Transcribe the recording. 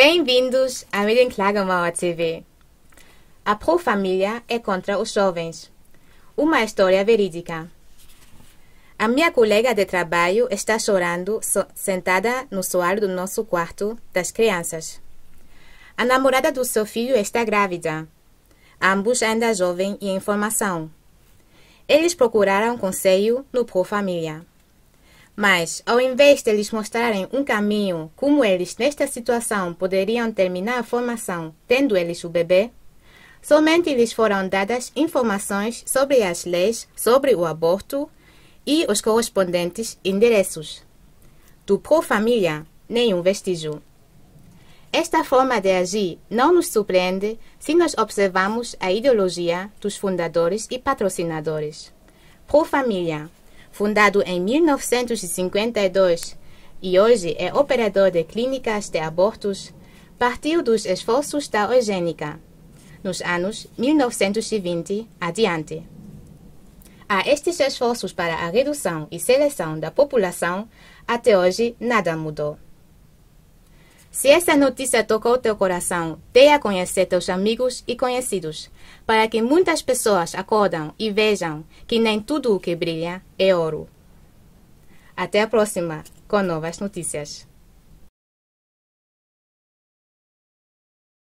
Bem-vindos à Miriam Klagemauer TV. A pro-família é contra os jovens. Uma história verídica. A minha colega de trabalho está chorando so sentada no soalho do nosso quarto das crianças. A namorada do seu filho está grávida. Ambos ainda jovem e em formação. Eles procuraram conselho no Pro Família. Mas, ao invés de lhes mostrarem um caminho, como eles nesta situação poderiam terminar a formação, tendo eles o bebê, somente lhes foram dadas informações sobre as leis sobre o aborto e os correspondentes endereços. Do pró-família, nenhum vestígio. Esta forma de agir não nos surpreende se nós observamos a ideologia dos fundadores e patrocinadores. Pro família fundado em 1952 e hoje é operador de clínicas de abortos, partiu dos esforços da eugênica nos anos 1920 adiante. A estes esforços para a redução e seleção da população, até hoje nada mudou. Se essa notícia tocou teu coração, dê a conhecer teus amigos e conhecidos, para que muitas pessoas acordam e vejam que nem tudo o que brilha é ouro. Até a próxima com novas notícias.